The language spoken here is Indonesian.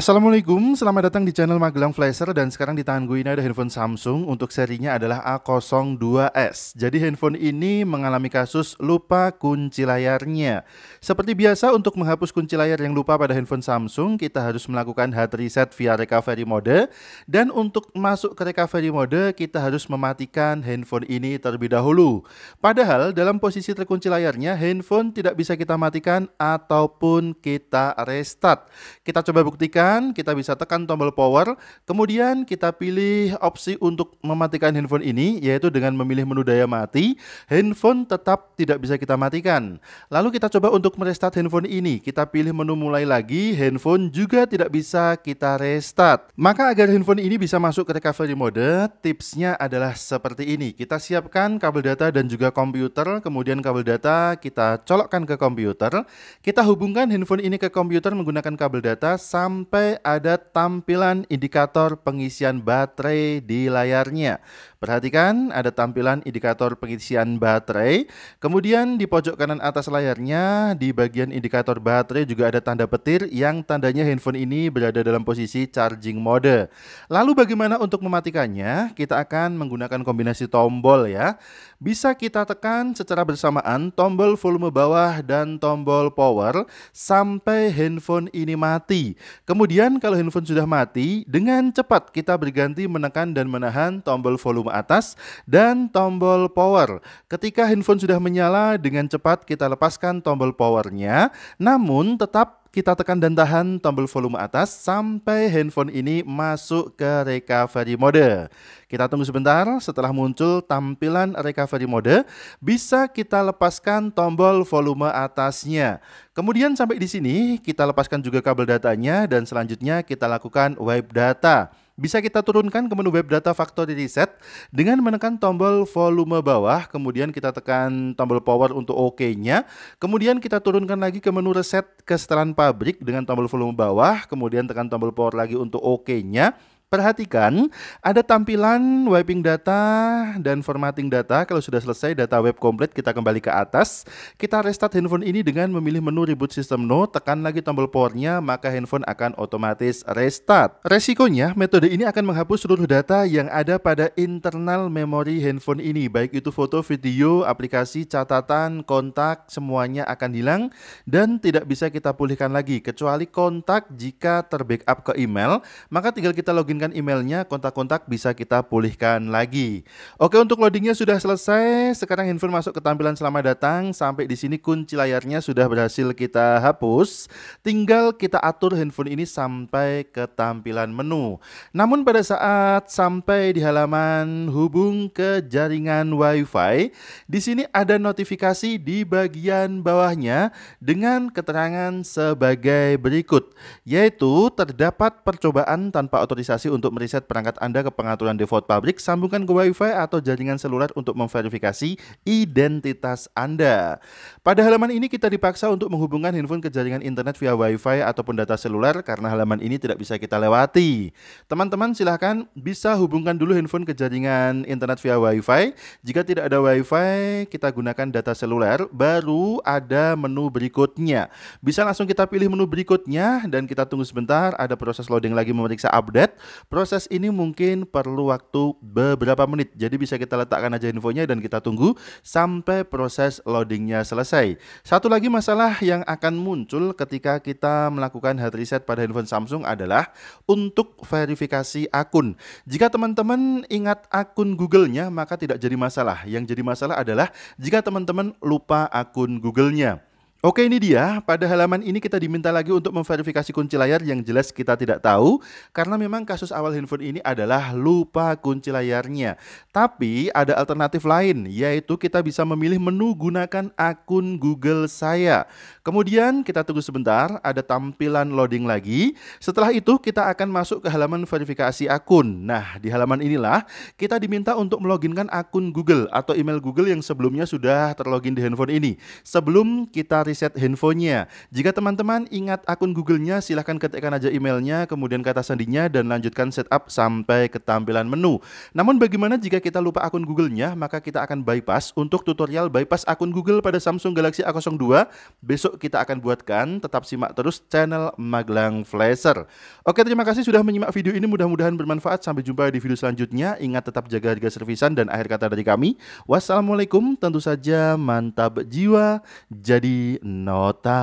Assalamualaikum, selamat datang di channel Magelang Flasher dan sekarang di tangan gue ini ada handphone Samsung untuk serinya adalah A02s. Jadi handphone ini mengalami kasus lupa kunci layarnya. Seperti biasa untuk menghapus kunci layar yang lupa pada handphone Samsung, kita harus melakukan hard reset via recovery mode dan untuk masuk ke recovery mode kita harus mematikan handphone ini terlebih dahulu. Padahal dalam posisi terkunci layarnya, handphone tidak bisa kita matikan ataupun kita restart. Kita coba buktikan kita bisa tekan tombol power, kemudian kita pilih opsi untuk mematikan handphone ini, yaitu dengan memilih menu daya mati, handphone tetap tidak bisa kita matikan. Lalu kita coba untuk merestart handphone ini, kita pilih menu mulai lagi, handphone juga tidak bisa kita restart. Maka agar handphone ini bisa masuk ke recovery mode, tipsnya adalah seperti ini. Kita siapkan kabel data dan juga komputer, kemudian kabel data kita colokkan ke komputer, kita hubungkan handphone ini ke komputer menggunakan kabel data sampai sampai ada tampilan indikator pengisian baterai di layarnya. Perhatikan ada tampilan indikator pengisian baterai. Kemudian di pojok kanan atas layarnya di bagian indikator baterai juga ada tanda petir yang tandanya handphone ini berada dalam posisi charging mode. Lalu bagaimana untuk mematikannya? Kita akan menggunakan kombinasi tombol ya. Bisa kita tekan secara bersamaan tombol volume bawah dan tombol power sampai handphone ini mati. Kemudian kalau handphone sudah mati, dengan cepat kita berganti menekan dan menahan tombol volume volume atas dan tombol power. Ketika handphone sudah menyala, dengan cepat kita lepaskan tombol powernya, namun tetap kita tekan dan tahan tombol volume atas sampai handphone ini masuk ke recovery mode. Kita tunggu sebentar, setelah muncul tampilan recovery mode, bisa kita lepaskan tombol volume atasnya. Kemudian sampai di sini, kita lepaskan juga kabel datanya dan selanjutnya kita lakukan wipe data bisa kita turunkan ke menu web data factory reset dengan menekan tombol volume bawah, kemudian kita tekan tombol power untuk OK-nya, kemudian kita turunkan lagi ke menu reset kesetaraan pabrik dengan tombol volume bawah, kemudian tekan tombol power lagi untuk OK-nya, ok nya Perhatikan, ada tampilan wiping data dan formatting data. Kalau sudah selesai data web komplit, kita kembali ke atas. Kita restart handphone ini dengan memilih menu reboot system no, tekan lagi tombol powernya, maka handphone akan otomatis restart. Resikonya, metode ini akan menghapus seluruh data yang ada pada internal memori handphone ini, baik itu foto, video, aplikasi, catatan, kontak, semuanya akan hilang dan tidak bisa kita pulihkan lagi, kecuali kontak jika terbackup ke email, maka tinggal kita login kirimkan emailnya, kontak-kontak bisa kita pulihkan lagi. Oke, untuk loadingnya sudah selesai. Sekarang handphone masuk ke tampilan selamat datang. Sampai di sini kunci layarnya sudah berhasil kita hapus. Tinggal kita atur handphone ini sampai ke tampilan menu. Namun pada saat sampai di halaman hubung ke jaringan Wi-Fi, di sini ada notifikasi di bagian bawahnya dengan keterangan sebagai berikut, yaitu terdapat percobaan tanpa otorisasi untuk meriset perangkat Anda ke pengaturan default pabrik, sambungkan ke WiFi atau jaringan seluler untuk memverifikasi identitas Anda. Pada halaman ini kita dipaksa untuk menghubungkan handphone ke jaringan internet via WiFi ataupun data seluler karena halaman ini tidak bisa kita lewati. Teman-teman silahkan bisa hubungkan dulu handphone ke jaringan internet via WiFi. Jika tidak ada WiFi, kita gunakan data seluler, baru ada menu berikutnya. Bisa langsung kita pilih menu berikutnya dan kita tunggu sebentar, ada proses loading lagi memeriksa update. Proses ini mungkin perlu waktu beberapa menit, jadi bisa kita letakkan aja infonya dan kita tunggu sampai proses loadingnya selesai. Satu lagi masalah yang akan muncul ketika kita melakukan hard reset pada handphone Samsung adalah untuk verifikasi akun. Jika teman-teman ingat akun Google-nya, maka tidak jadi masalah. Yang jadi masalah adalah jika teman-teman lupa akun Google-nya. Oke ini dia, pada halaman ini kita diminta lagi untuk memverifikasi kunci layar yang jelas kita tidak tahu karena memang kasus awal handphone ini adalah lupa kunci layarnya. Tapi ada alternatif lain yaitu kita bisa memilih menu gunakan akun Google saya. Kemudian kita tunggu sebentar, ada tampilan loading lagi. Setelah itu kita akan masuk ke halaman verifikasi akun. Nah di halaman inilah kita diminta untuk meloginkan akun Google atau email Google yang sebelumnya sudah terlogin di handphone ini. Sebelum kita riset handphonenya. Jika teman-teman ingat akun Google-nya, silahkan ketikkan aja emailnya, kemudian kata sandinya, dan lanjutkan setup sampai ke tampilan menu. Namun bagaimana jika kita lupa akun Google-nya, maka kita akan bypass. Untuk tutorial bypass akun Google pada Samsung Galaxy A02, besok kita akan buatkan. Tetap simak terus channel Magelang Flasher. Oke, terima kasih sudah menyimak video ini. Mudah-mudahan bermanfaat. Sampai jumpa di video selanjutnya. Ingat tetap jaga harga servisan dan akhir kata dari kami. Wassalamualaikum, tentu saja mantap jiwa. Jadi nota.